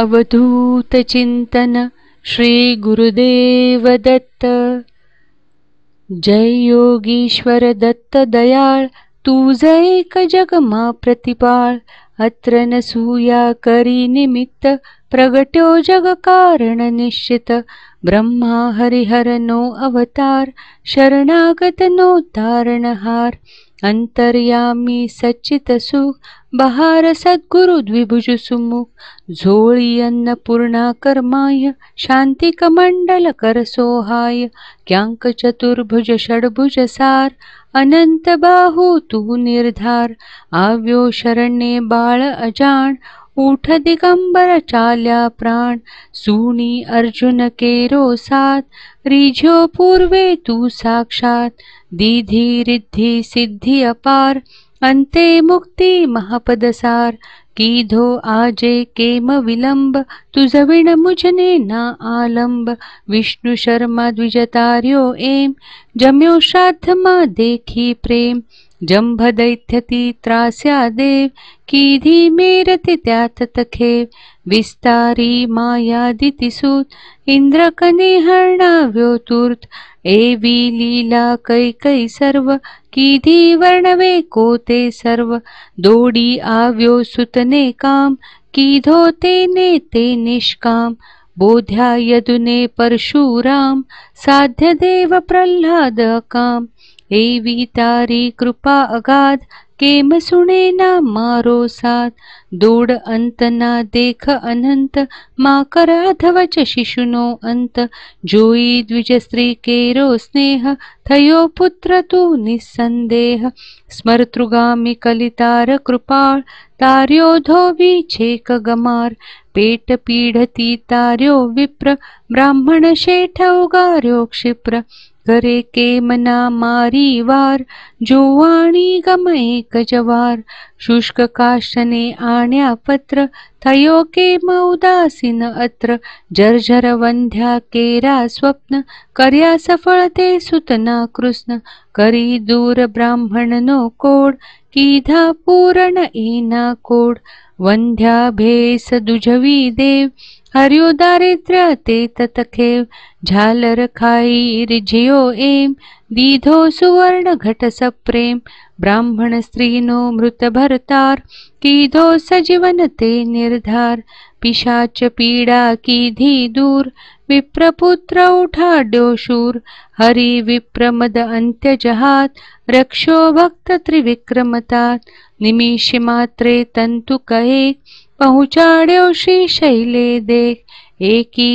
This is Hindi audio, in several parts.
अवधूतचिन्तन श्रीगुरुदेवदत्त जय योगीश्वर दत्त दयाळ जग जगमा प्रतिपाळ अत्र न सूया करी निमित्त प्रगट्यो जगकारण निश्चित ब्रह्मा हरिहर नो अवतार शरणागत नो तारणहार अंतर्यामी सच्चित सुख बहार सद्गुरु द्विभुज सुमुख झोळी पूर्णा कर्माय शांति कमंडल कर सोहाय क्यांक चतुर्भुज षडभुज सार अनंत बाहू तू निर्धार आव्यो शरणे बाळ अजाण उठ दिगंबर चाल्या प्राण सुनी अर्जुन केरो साथ रिझो पूर्वे तू साक्षात दीधि रिद्धि सिद्धि अपार मुक्ति महापद महापदसार कीधो आजे केम विलंब विण मुझने ना आलंब विष्णु शर्मा द्विजतार्यो एम जम्यो मा देखी प्रेम जम्भदैत्यती त्रास्यादेव कीधि मेरति तखे विस्तारी मायादिति सु इन्द्रकनिहर्णाव्योतुर्थ एवी लीला कैकै सर्व कीधी वर्णवे कोते सर्व दोडी आव्यो सुतने कीधो कीधोते ते निष्काम बोध्या यदुने परशूरां साध्य देव प्रह्लादकाम् एवी तारी कृपा अगाध केम सुने ना मारो साथ दूड़ अंत ना देख अनंत माँ कराध वच अंत जोई द्विज स्त्री केरो स्नेह थयो पुत्र तू निसंदेह स्मरतृगामी कलितार कृपा तार्यो धोवी छेक गमार पेट पीढ़ती तार्यो विप्र ब्राह्मण शेठ उगार्यो क्षिप्र करे के मना मारी वार जो आणी गम एक जवार शुष्क काशने आण्या पत्र थयो के मउदासीन अत्र जर्जर वंध्या केरा स्वप्न कर्या सफलते सुतना कृष्ण करी दूर ब्राह्मण नो कोड कीधा पूरण ईना कोड वंध्या भेस दुझवी देव हरियो दारिद्र ते ततखे झालर खाई रिझियो एम दीधो सुवर्ण घट सप्रेम ब्राह्मण स्त्रीनो मृत भरतार कीधो सजीवन ते निर्धार पिशाच पीडा कीधी दूर विप्रपुत्र उठाड्यो शूर हरि विप्रमद अंत्यजहात रक्षो भक्त त्रिविक्रमतात निमिषमात्रे तंतुकये पहुचाड श्री शैले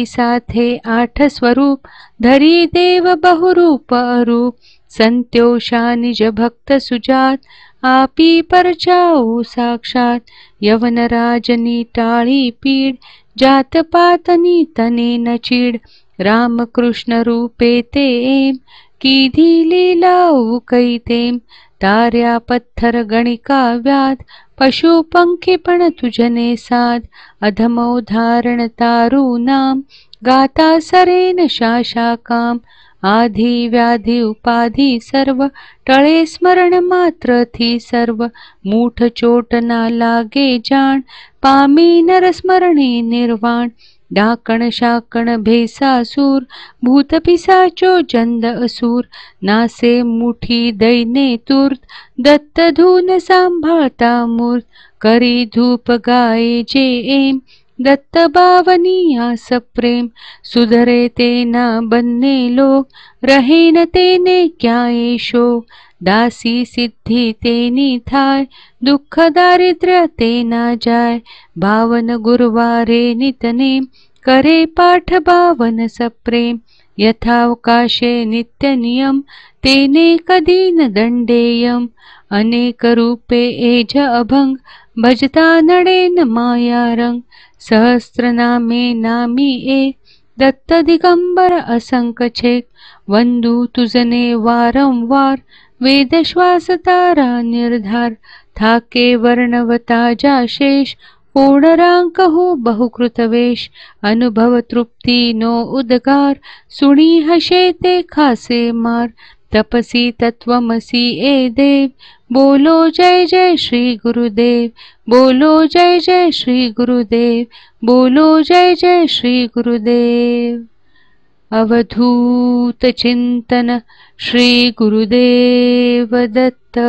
साथे आठ स्वरूप धरी देव बहुरूपू संत्योषा निज भक्त सुजात आपी साक्षात, यवन यवनराजनी टाळी पीड तने चिड राम कृष्ण रूपे ते कीधी लीलाऊ कैतेम ताऱ्या पत्थर गणिका व्याध पशु पंखी पण तुझने साध अधमो धारण नाम, गाता सरेन शाशाकाम आधी व्याधी उपाधी सर्व टळे स्मरण मात्र थी सर्व मूठ चोट ना लागे जाण पामी स्मरणी निर्वाण डाकण शाकण भेसासूर भूतपिसाचो चंद असूर नासे मुठी दैने तूर्त दत्तधून सांभाळता मूर्त करी धूप गाये जे एम दत्त बावनिया सप्रेम सुधरे तेना बनने लोक रहेन तेने क्या शो दासी सिद्धि तेनी थाय दुःख दारिद्र्य तेना जाय भावन गुरुवारे नितने करे पाठभावन सप्रेम यथावकाशे नियम तेने कधी न अनेक अनेकरूपे एज अभंग भजता नडेन मायारंग सहस्रनामे नामी ए दत्त दिगंबर असंकछेक वंदू तुजने वारंवार वेदश्वासतारा निर्धार थाके वर्णवता जाशेष पूर्णराङ्कः बहुकृतवेश अनुभवतृप्ति नो उदगार हसे ते खासे मार तपसी तत्वमसी ए देव बोलो जय जय श्री गुरुदेव बोलो जय जय श्री गुरुदेव बोलो जय जय श्री गुरुदेव अवधूत चिन्तन श्री गुरुदेव दत्त